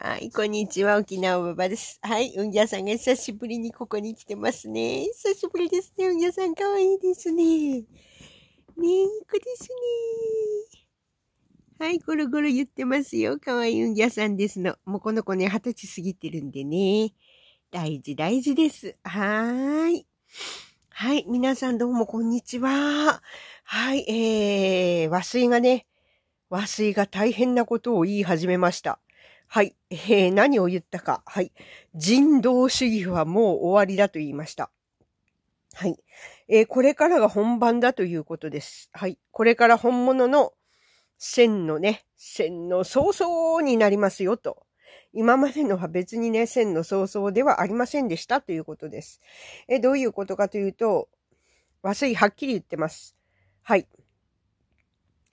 はい、こんにちは、沖縄ばばです。はい、うんぎゃさんが久しぶりにここに来てますね。久しぶりですね、うんぎゃさん、かわいいですね。ねえ、いい子ですね。はい、ゴロゴロ言ってますよ。かわいいうんぎゃさんですの。もうこの子ね、二十歳過ぎてるんでね。大事、大事です。はーい。はい、皆さんどうもこんにちは。はい、えー、和水がね、和水が大変なことを言い始めました。はい、えー、何を言ったか。はい。人道主義はもう終わりだと言いました。はい。えー、これからが本番だということです。はい。これから本物の線のね、線の早々になりますよと。今までのは別にね、線の早々ではありませんでしたということです。え、どういうことかというと、和水はっきり言ってます。はい。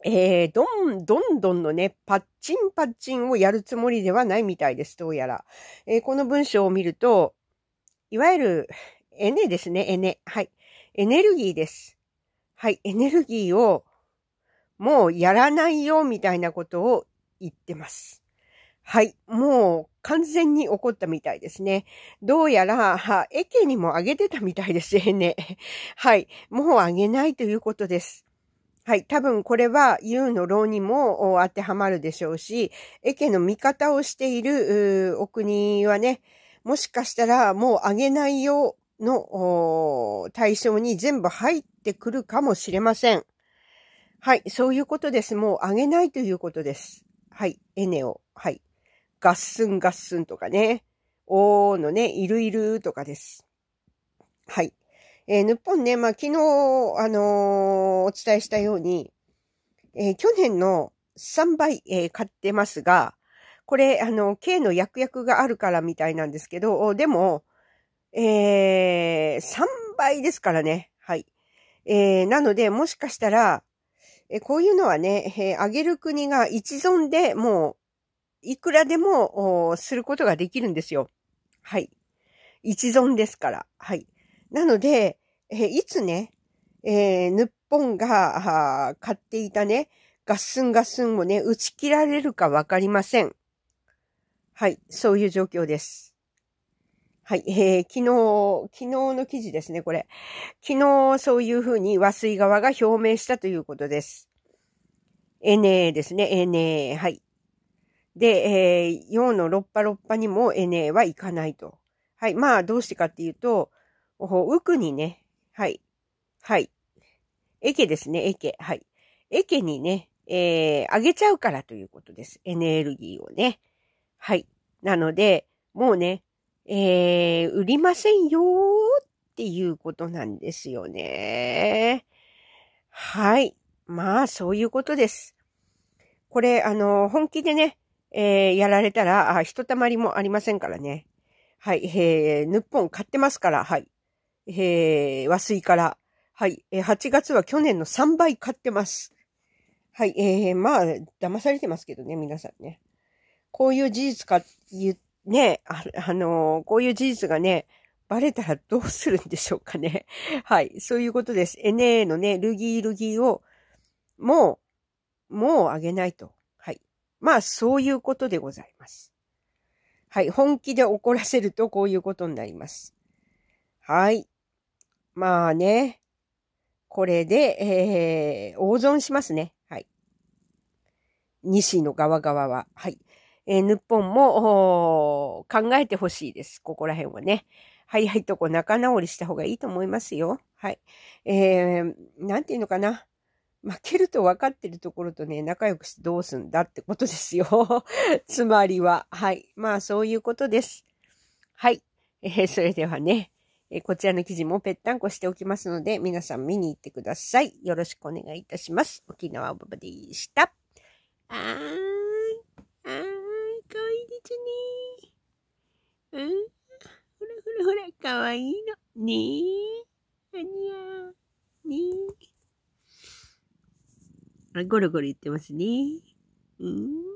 えー、どん、どんどんのね、パッチンパッチンをやるつもりではないみたいです、どうやら。えー、この文章を見ると、いわゆる、エネですね、エネ。はい。エネルギーです。はい。エネルギーを、もうやらないよ、みたいなことを言ってます。はい。もう完全に怒ったみたいですね。どうやら、エケにもあげてたみたいです、エネ。はい。もうあげないということです。はい。多分これは、ユーの論にも当てはまるでしょうし、エケの味方をしているお国はね、もしかしたらもうあげないよの対象に全部入ってくるかもしれません。はい。そういうことです。もうあげないということです。はい。エネを。はい。ガッスンガッスンとかね。おーのね、いるいるとかです。はい。えー、日本ね、まあ、昨日、あのー、お伝えしたように、えー、去年の3倍、えー、買ってますが、これ、あの、K の約々があるからみたいなんですけど、でも、えー、3倍ですからね。はい。えー、なので、もしかしたら、えー、こういうのはね、えー、あげる国が一存でもう、いくらでも、することができるんですよ。はい。一存ですから。はい。なので、えいつね、えー、日本が買っていたね、ガッスンガッスンをね、打ち切られるかわかりません。はい、そういう状況です。はい、えー、昨日、昨日の記事ですね、これ。昨日、そういうふうに和水側が表明したということです。NA ですね、NA、はい。で、えー、4の6波6波にも NA はいかないと。はい、まあ、どうしてかっていうと、おうくにね、はい、はい。えけですね、えけ、はい。えけにね、えー、あげちゃうからということです。エネルギーをね。はい。なので、もうね、えー、売りませんよーっていうことなんですよね。はい。まあ、そういうことです。これ、あの、本気でね、えー、やられたら、あ、ひとたまりもありませんからね。はい。えー、ぬっぽん買ってますから、はい。えー、和水から。はい。えー、8月は去年の3倍買ってます。はい。えー、まあ、騙されてますけどね、皆さんね。こういう事実か、言、ね、あ、あのー、こういう事実がね、バレたらどうするんでしょうかね。はい。そういうことです。NA のね、ルギールギーを、もう、もうあげないと。はい。まあ、そういうことでございます。はい。本気で怒らせるとこういうことになります。はい。まあね、これで、えー、大損しますね。はい。西の側側は。はい。えー、日本も考えてほしいです。ここら辺はね。はいはいとこ仲直りした方がいいと思いますよ。はい。えー、なんていうのかな。負けると分かってるところとね、仲良くしてどうすんだってことですよ。つまりは。はい。まあ、そういうことです。はい。えー、それではね。えこちらの記事もぺったんこしておきますので、皆さん見に行ってください。よろしくお願いいたします。沖縄おばばでした。あーい、あーい、かわいいですね。うん、ほらほらほら、かわいいの。ねえ、あにゃー、ねえ。ゴロゴロ言ってますね。うん。